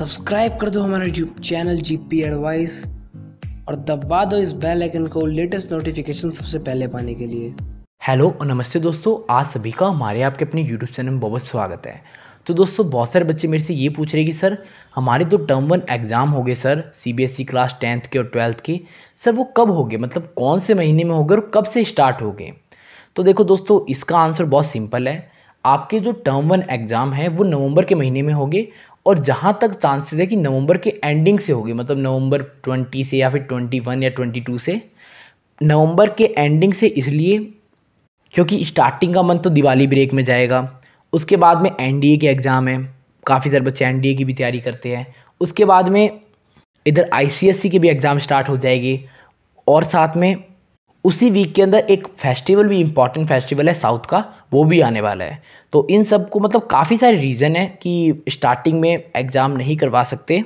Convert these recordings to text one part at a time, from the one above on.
subscribe कर दो हमारा YouTube channel G P advice और दबा दो इस बेल आइकन को लेटेस्ट नोटिफिकेशन सबसे पहले पाने के लिए हेलो और नमस्ते दोस्तों आज सभी का हमारे आपके अपने यूट्यूब चैनल में बहुत स्वागत है तो दोस्तों बहुत सारे बच्चे मेरे से ये पूछ रहे कि सर हमारे तो टर्म वन एग्ज़ाम हो गए sir C B S E class tenth के और ट्वेल्थ के सर वो कब हो गए मतलब कौन से महीने में हो गए और कब से स्टार्ट हो गए तो देखो दोस्तों इसका आंसर बहुत सिंपल है आपके जो टर्म वन एग्ज़ाम है वो नवंबर के महीने में गए और जहाँ तक चांसेस है कि नवंबर के एंडिंग से होगी मतलब नवंबर 20 से या फिर 21 या 22 से नवंबर के एंडिंग से इसलिए क्योंकि स्टार्टिंग का मंथ तो दिवाली ब्रेक में जाएगा उसके बाद में एन के एग्ज़ाम है काफ़ी सारे बच्चे एन की भी तैयारी करते हैं उसके बाद में इधर आई के भी एग्ज़ाम स्टार्ट हो जाएगी और साथ में उसी वीक के अंदर एक फेस्टिवल भी इम्पॉर्टेंट फेस्टिवल है साउथ का वो भी आने वाला है तो इन सब को मतलब काफ़ी सारे रीज़न है कि स्टार्टिंग में एग्ज़ाम नहीं करवा सकते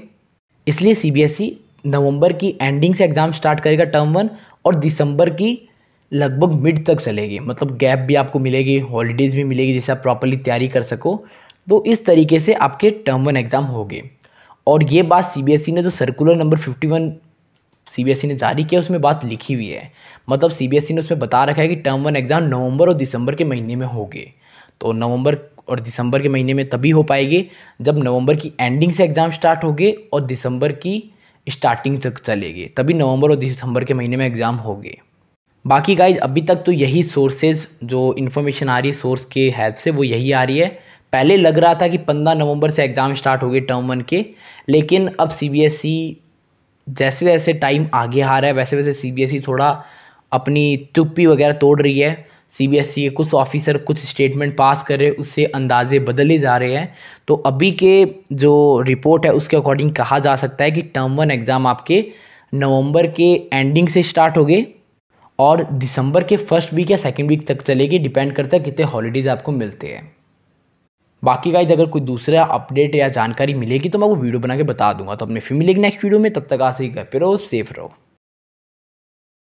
इसलिए सीबीएसई e नवंबर की एंडिंग से एग्ज़ाम स्टार्ट करेगा टर्म वन और दिसंबर की लगभग मिड तक चलेगी मतलब गैप भी आपको मिलेगी हॉलीडेज़ भी मिलेगी जिससे आप प्रॉपरली तैयारी कर सको तो इस तरीके से आपके टर्म वन एग्ज़ाम होगे और ये बात सी e ने जो circular number fifty one CBSE e ने जारी किया उसमें बात लिखी हुई है मतलब सीबीएसई e ने उसमें बता रखा है कि टर्म वन एग्ज़ाम नवंबर और दिसंबर के महीने में होंगे तो नवंबर और दिसंबर के महीने में तभी हो पाएगी जब नवंबर की एंडिंग से एग्ज़ाम स्टार्ट होगी और दिसंबर की स्टार्टिंग तक चलेगी तभी नवंबर और दिसंबर के महीने में एग्ज़ाम होंगे बाकी गाइज अभी तक तो यही सोर्सेज जो इन्फॉर्मेशन आ रही है सोर्स के हेल्प से वो यही आ रही है पहले लग रहा था कि पंद्रह नवंबर से एग्ज़ाम स्टार्ट हो गए टर्म वन के लेकिन अब सी जैसे जैसे टाइम आगे आ रहा है वैसे वैसे सीबीएसई e थोड़ा अपनी चुप्पी वगैरह तोड़ रही है सीबीएसई e के कुछ ऑफिसर कुछ स्टेटमेंट पास कर रहे हैं उससे अंदाजे बदले जा रहे हैं तो अभी के जो रिपोर्ट है उसके अकॉर्डिंग कहा जा सकता है कि टर्म वन एग्ज़ाम आपके नवंबर के एंडिंग से स्टार्ट हो गए और दिसंबर के फर्स्ट वीक या सेकेंड वीक तक चलेगी डिपेंड करता है कितने हॉलीडेज़ आपको मिलते हैं बाकी का अगर कोई दूसरा अपडेट या जानकारी मिलेगी तो मैं वो वीडियो बना के बता दूंगा तो अपने फिर मिलेगी नेक्स्ट वीडियो में तब तक आ सही घर फिर रहो सेफ रहो